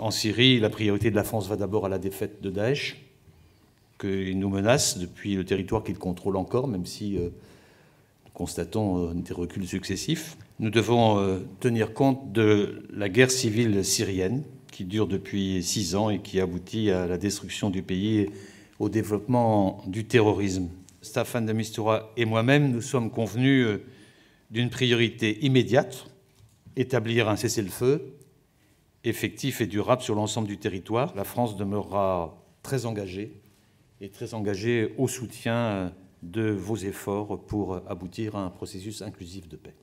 en Syrie, la priorité de la France va d'abord à la défaite de Daesh, qu'il nous menace depuis le territoire qu'il contrôle encore, même si euh, nous constatons euh, des reculs successifs. Nous devons euh, tenir compte de la guerre civile syrienne, qui dure depuis six ans et qui aboutit à la destruction du pays et au développement du terrorisme. Staffan de Mistura et moi-même, nous sommes convenus d'une priorité immédiate, établir un cessez-le-feu effectif et durable sur l'ensemble du territoire. La France demeurera très engagée et très engagée au soutien de vos efforts pour aboutir à un processus inclusif de paix.